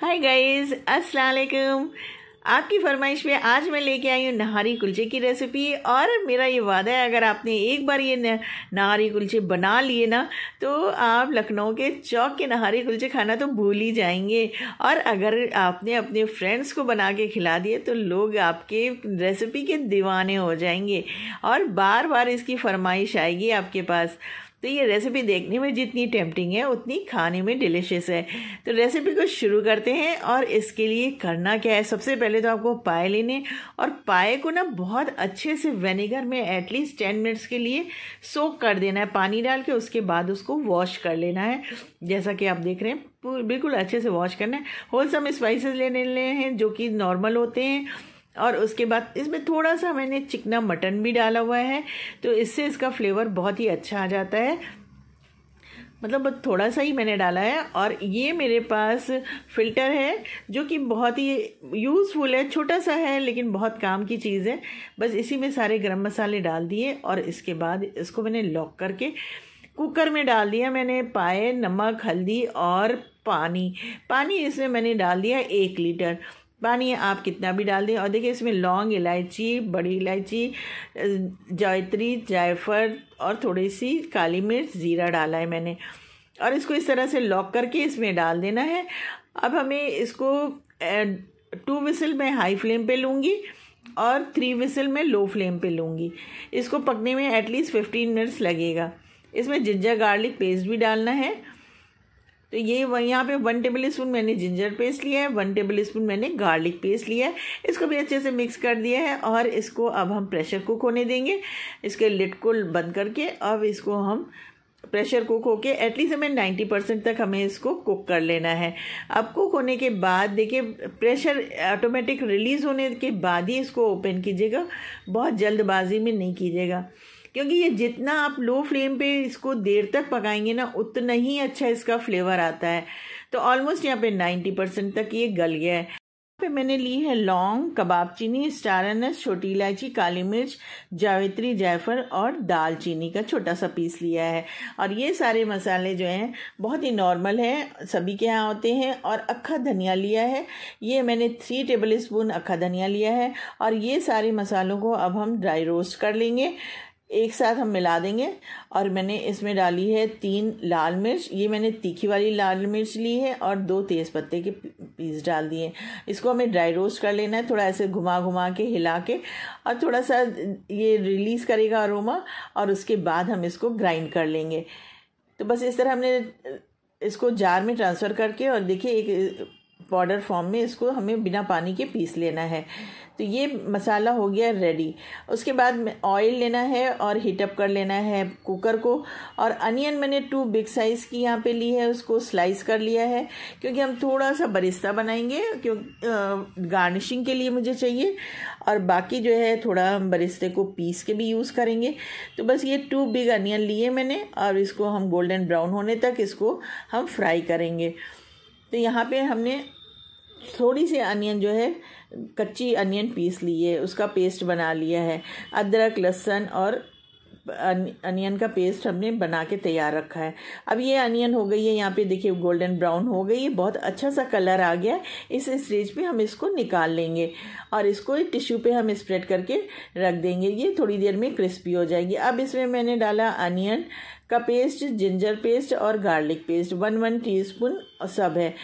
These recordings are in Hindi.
हाय गाइस अस्सलाम वालेकुम आपकी फरमाइश में आज मैं लेके आई हूँ नहारी कुलचे की रेसिपी और मेरा ये वादा है अगर आपने एक बार ये नहारी कुलचे बना लिए ना तो आप लखनऊ के चौक के नहारी कुलचे खाना तो भूल ही जाएंगे और अगर आपने अपने फ्रेंड्स को बना के खिला दिए तो लोग आपके रेसिपी के दीवाने हो जाएंगे और बार बार इसकी फरमाइश आएगी आपके पास तो ये रेसिपी देखने में जितनी टेम्पटिंग है उतनी खाने में डिलिशियस है तो रेसिपी को शुरू करते हैं और इसके लिए करना क्या है सबसे पहले तो आपको पाए लेने और पाए को ना बहुत अच्छे से वेनेगर में एटलीस्ट टेन मिनट्स के लिए सोक कर देना है पानी डाल के उसके बाद उसको वॉश कर लेना है जैसा कि आप देख रहे हैं बिल्कुल अच्छे से वॉश करना है होल सम स्पाइसेस लेने लेने हैं जो कि नॉर्मल होते हैं और उसके बाद इसमें थोड़ा सा मैंने चिकना मटन भी डाला हुआ है तो इससे इसका फ्लेवर बहुत ही अच्छा आ जाता है मतलब थोड़ा सा ही मैंने डाला है और ये मेरे पास फ़िल्टर है जो कि बहुत ही यूज़फुल है छोटा सा है लेकिन बहुत काम की चीज़ है बस इसी में सारे गरम मसाले डाल दिए और इसके बाद इसको मैंने लॉक करके कुकर में डाल दिया मैंने पाए नमक हल्दी और पानी पानी इसमें मैंने डाल दिया एक लीटर पानी आप कितना भी डाल दें और देखिए इसमें लौंग इलायची बड़ी इलायची जायत्री जायफर और थोड़ी सी काली मिर्च ज़ीरा डाला है मैंने और इसको इस तरह से लॉक करके इसमें डाल देना है अब हमें इसको टू विसल में हाई फ्लेम पे लूँगी और थ्री विसल में लो फ्लेम पे लूँगी इसको पकने में एटलीस्ट फिफ्टीन मिनट्स लगेगा इसमें जिंजर गार्लिक पेस्ट भी डालना है तो ये यहाँ पे वन टेबल स्पून मैंने जिंजर पेस्ट लिया है वन टेबल स्पून मैंने गार्लिक पेस्ट लिया है इसको भी अच्छे से मिक्स कर दिया है और इसको अब हम प्रेशर कुक होने देंगे इसके लिड को बंद करके अब इसको हम प्रेशर कुक होके एटलीस्ट हमें नाइन्टी परसेंट तक हमें इसको कुक कर लेना है अब कुक होने के बाद देखिए प्रेशर ऑटोमेटिक रिलीज़ होने के बाद ही इसको ओपन कीजिएगा बहुत जल्दबाजी में नहीं कीजिएगा क्योंकि ये जितना आप लो फ्लेम पे इसको देर तक पकाएंगे ना उतना ही अच्छा इसका फ्लेवर आता है तो ऑलमोस्ट यहाँ पे 90 परसेंट तक ये गल गया है पे मैंने ली है लौंग कबाब चीनी स्टार अनस छोटी इलायची काली मिर्च जावित्री जायफल और दालचीनी का छोटा सा पीस लिया है और ये सारे मसाले जो हैं बहुत ही नॉर्मल है सभी के यहाँ होते हैं और अक्खा धनिया लिया है ये मैंने थ्री टेबल स्पून अखा धनिया लिया है और ये सारे मसालों को अब हम ड्राई रोस्ट कर लेंगे एक साथ हम मिला देंगे और मैंने इसमें डाली है तीन लाल मिर्च ये मैंने तीखी वाली लाल मिर्च ली है और दो तेज़ पत्ते के पीस डाल दिए इसको हमें ड्राई रोस्ट कर लेना है थोड़ा ऐसे घुमा घुमा के हिला के और थोड़ा सा ये रिलीज़ करेगा अरोमा और उसके बाद हम इसको ग्राइंड कर लेंगे तो बस इस तरह हमने इसको जार में ट्रांसफ़र करके और देखिए एक पाउडर फॉर्म में इसको हमें बिना पानी के पीस लेना है तो ये मसाला हो गया रेडी उसके बाद ऑयल लेना है और हीटअप कर लेना है कुकर को और अनियन मैंने टू बिग साइज़ की यहाँ पे ली है उसको स्लाइस कर लिया है क्योंकि हम थोड़ा सा बरिस्ता बनाएंगे क्यों गार्निशिंग के लिए मुझे चाहिए और बाकी जो है थोड़ा हम बरिस्ते को पीस के भी यूज़ करेंगे तो बस ये टू बिग अनियन लिए मैंने और इसको हम गोल्डन ब्राउन होने तक इसको हम फ्राई करेंगे तो यहाँ पे हमने थोड़ी सी अनियन जो है कच्ची अनियन पीस ली है उसका पेस्ट बना लिया है अदरक लहसुन और अनियन का पेस्ट हमने बना के तैयार रखा है अब ये अनियन हो गई है यहाँ पे देखिए गोल्डन ब्राउन हो गई है बहुत अच्छा सा कलर आ गया इस स्टेज पे हम इसको निकाल लेंगे और इसको टिश्यू पे हम स्प्रेड करके रख देंगे ये थोड़ी देर में क्रिस्पी हो जाएगी अब इसमें मैंने डाला अनियन का पेस्ट जिंजर पेस्ट और garlic paste one one teaspoon सब है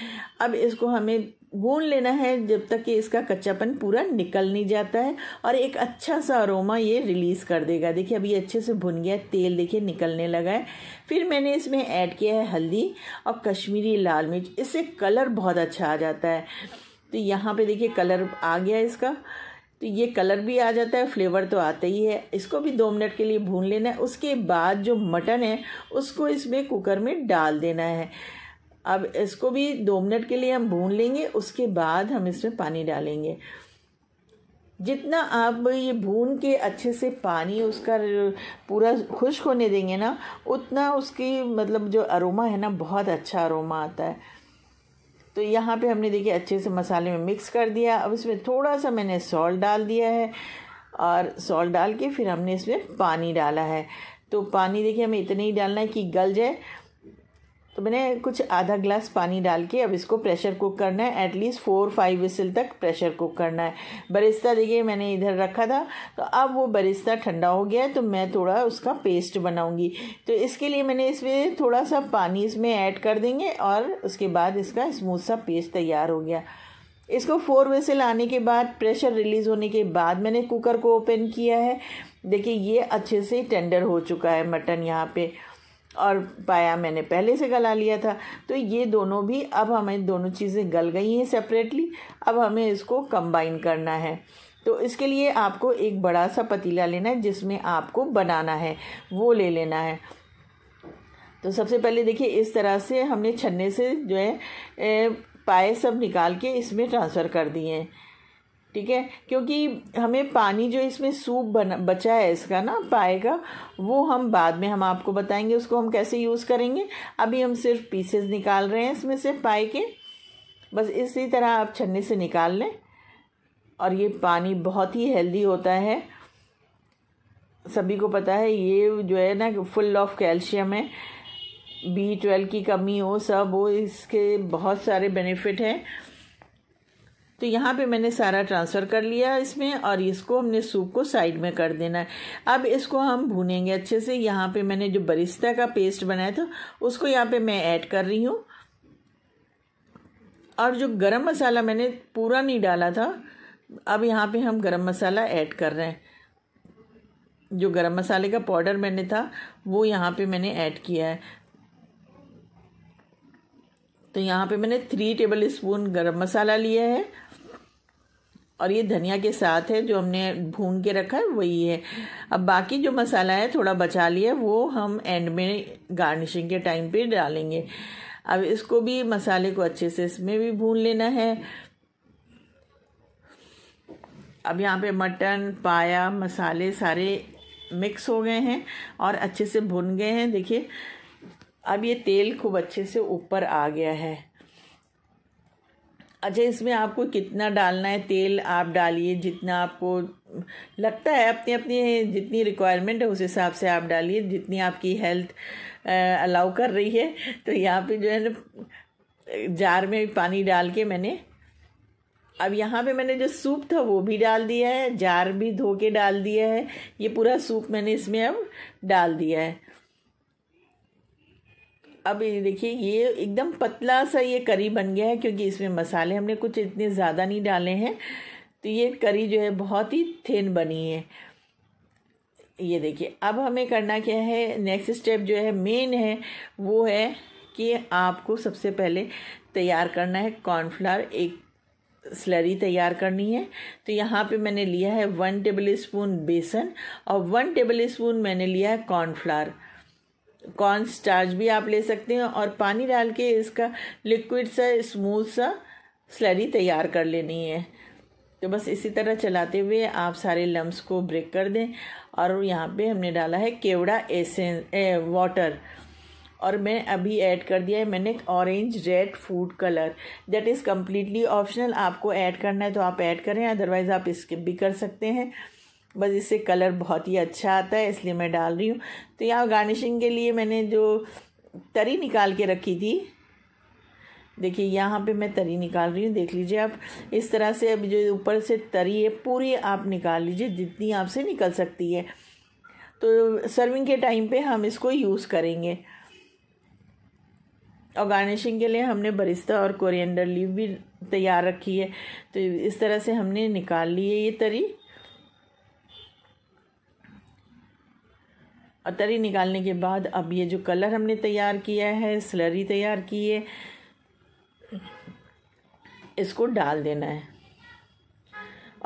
अब इसको हमें भून लेना है जब तक कि इसका कच्चापन पूरा निकल नहीं जाता है और एक अच्छा सा अरोमा ये रिलीज़ कर देगा देखिए अभी अच्छे से भुन गया तेल देखिए निकलने लगा है फिर मैंने इसमें ऐड किया है हल्दी और कश्मीरी लाल मिर्च इससे कलर बहुत अच्छा आ जाता है तो यहाँ पे देखिए कलर आ गया इसका तो ये कलर भी आ जाता है फ्लेवर तो आता ही है इसको भी दो मिनट के लिए भून लेना है उसके बाद जो मटन है उसको इसमें कुकर में डाल देना है अब इसको भी दो मिनट के लिए हम भून लेंगे उसके बाद हम इसमें पानी डालेंगे जितना आप ये भून के अच्छे से पानी उसका पूरा खुश्क होने देंगे ना उतना उसकी मतलब जो अरोमा है ना बहुत अच्छा अरोमा आता है तो यहाँ पे हमने देखिए अच्छे से मसाले में मिक्स कर दिया अब इसमें थोड़ा सा मैंने सॉल्ट डाल दिया है और सॉल्ट डाल के फिर हमने इसमें पानी डाला है तो पानी देखिए हमें इतना ही डालना है कि गल जाए तो मैंने कुछ आधा ग्लास पानी डाल के अब इसको प्रेशर कुक करना है एटलीस्ट फोर फाइव विसल तक प्रेशर कुक करना है बरिस्ता देखिए मैंने इधर रखा था तो अब वो बरिस्ता ठंडा हो गया है तो मैं थोड़ा उसका पेस्ट बनाऊंगी तो इसके लिए मैंने इसमें थोड़ा सा पानी इसमें ऐड कर देंगे और उसके बाद इसका स्मूथ सा पेस्ट तैयार हो गया इसको फोर विसिल आने के बाद प्रेशर रिलीज़ होने के बाद मैंने कुकर को ओपन किया है देखिए ये अच्छे से टेंडर हो चुका है मटन यहाँ पर और पाया मैंने पहले से गला लिया था तो ये दोनों भी अब हमें दोनों चीज़ें गल गई हैं सेपरेटली अब हमें इसको कंबाइन करना है तो इसके लिए आपको एक बड़ा सा पतीला लेना है जिसमें आपको बनाना है वो ले लेना है तो सबसे पहले देखिए इस तरह से हमने छन्ने से जो है पाए सब निकाल के इसमें ट्रांसफ़र कर दिए हैं ठीक है क्योंकि हमें पानी जो इसमें सूप बना बचा है इसका ना पाए का वो हम बाद में हम आपको बताएंगे उसको हम कैसे यूज़ करेंगे अभी हम सिर्फ पीसेस निकाल रहे हैं इसमें से पाए के बस इसी तरह आप छन्नी से निकाल लें और ये पानी बहुत ही हेल्दी होता है सभी को पता है ये जो है ना फुल ऑफ कैल्शियम है बी ट्वेल्व की कमी हो सब हो इसके बहुत सारे बेनिफिट हैं तो यहाँ पे मैंने सारा ट्रांसफ़र कर लिया इसमें और इसको हमने सूप को साइड में कर देना है अब इसको हम भूनेंगे अच्छे से यहाँ पे मैंने जो बरिस्ता का पेस्ट बनाया था उसको यहाँ पे मैं ऐड कर रही हूँ और जो गरम मसाला मैंने पूरा नहीं डाला था अब यहाँ पे हम गरम मसाला ऐड कर रहे हैं जो गरम मसाले का पाउडर मैंने था वो यहाँ पे मैंने ऐड किया है तो यहाँ पे मैंने थ्री टेबल स्पून गर्म मसाला लिया है और ये धनिया के साथ है जो हमने भून के रखा है वही है अब बाकी जो मसाला है थोड़ा बचा लिया वो हम एंड में गार्निशिंग के टाइम पे डालेंगे अब इसको भी मसाले को अच्छे से इसमें भी भून लेना है अब यहाँ पे मटन पाया मसाले सारे मिक्स हो गए हैं और अच्छे से भुन गए हैं देखिए अब ये तेल खूब अच्छे से ऊपर आ गया है अच्छा इसमें आपको कितना डालना है तेल आप डालिए जितना आपको लगता है अपनी अपनी जितनी रिक्वायरमेंट है उस हिसाब से आप डालिए जितनी आपकी हेल्थ अलाउ कर रही है तो यहाँ पे जो है ना जार में पानी डाल के मैंने अब यहाँ पे मैंने जो सूप था वो भी डाल दिया है जार भी धो के डाल दिया है ये पूरा सूप मैंने इसमें अब डाल दिया है अब ये देखिए ये एकदम पतला सा ये करी बन गया है क्योंकि इसमें मसाले हमने कुछ इतने ज़्यादा नहीं डाले हैं तो ये करी जो है बहुत ही थिन बनी है ये देखिए अब हमें करना क्या है नेक्स्ट स्टेप जो है मेन है वो है कि आपको सबसे पहले तैयार करना है कॉर्नफ्लावर एक स्लरी तैयार करनी है तो यहाँ पे मैंने लिया है वन टेबल स्पून बेसन और वन टेबल स्पून मैंने लिया है कॉर्नफ्लावर कॉर्न स्टार्च भी आप ले सकते हैं और पानी डाल के इसका लिक्विड सा स्मूथ सा स्लरी तैयार कर लेनी है तो बस इसी तरह चलाते हुए आप सारे लम्ब को ब्रेक कर दें और यहाँ पे हमने डाला है केवड़ा एसेंस ए, वाटर और मैं अभी ऐड कर दिया है मैंने orange red food colour that is completely optional आपको ऐड करना है तो आप ऐड करें अदरवाइज़ आप स्किप भी कर सकते हैं बस इससे कलर बहुत ही अच्छा आता है इसलिए मैं डाल रही हूँ तो यहाँ गार्निशिंग के लिए मैंने जो तरी निकाल के रखी थी देखिए यहाँ पे मैं तरी निकाल रही हूँ देख लीजिए आप इस तरह से अब जो ऊपर से तरी है पूरी आप निकाल लीजिए जितनी आपसे निकल सकती है तो सर्विंग के टाइम पे हम इसको यूज़ करेंगे और गार्निशिंग के लिए हमने बरिस्ता और कोरिएंडर लीव भी तैयार रखी है तो इस तरह से हमने निकाल ली है ये तरी और तरी निकालने के बाद अब ये जो कलर हमने तैयार किया है स्लरी तैयार की है इसको डाल देना है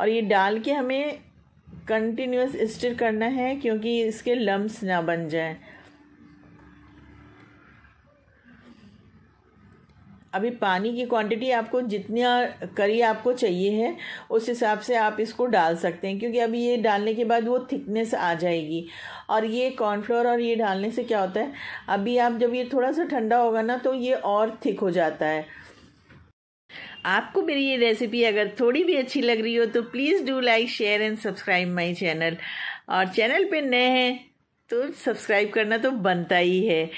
और ये डाल के हमें कंटिन्यूस स्टिर करना है क्योंकि इसके लम्ब ना बन जाएं अभी पानी की क्वांटिटी आपको जितना करी आपको चाहिए है उस हिसाब से आप इसको डाल सकते हैं क्योंकि अभी ये डालने के बाद वो थिकनेस आ जाएगी और ये कॉर्नफ्लोर और ये डालने से क्या होता है अभी आप जब ये थोड़ा सा ठंडा होगा ना तो ये और थिक हो जाता है आपको मेरी ये रेसिपी अगर थोड़ी भी अच्छी लग रही हो तो please do like share and subscribe my channel और चैनल पर नए हैं तो सब्सक्राइब करना तो बनता ही है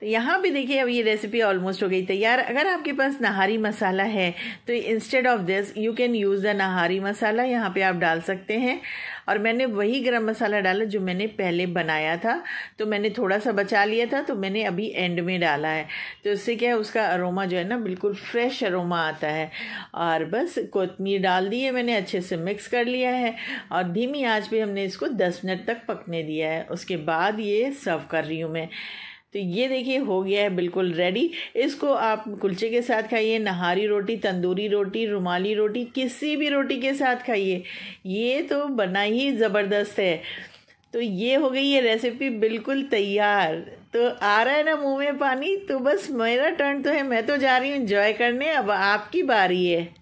तो यहाँ भी देखिए अब ये रेसिपी ऑलमोस्ट हो गई तैयार अगर आपके पास नहारी मसाला है तो instead of this you can use the nihari masala यहाँ पे आप डाल सकते हैं और मैंने वही गरम मसाला डाला जो मैंने पहले बनाया था तो मैंने थोड़ा सा बचा लिया था तो मैंने अभी एंड में डाला है तो इससे क्या है उसका अरोमा जो है ना बिल्कुल फ्रेश अरोमा आता है और बस कोतमीर डाल दी है मैंने अच्छे से मिक्स कर लिया है और धीमी आँच पर हमने इसको दस मिनट तक पकने दिया है उसके बाद ये सर्व कर रही हूँ मैं तो ये देखिए हो गया है बिल्कुल रेडी इसको आप कुलचे के साथ खाइए नहारी रोटी तंदूरी रोटी रुमाली रोटी किसी भी रोटी के साथ खाइए ये तो बना ही ज़बरदस्त है तो ये हो गई ये रेसिपी बिल्कुल तैयार तो आ रहा है ना मुंह में पानी तो बस मेरा टर्न तो है मैं तो जा रही हूँ इंजॉय करने अब आपकी बारी है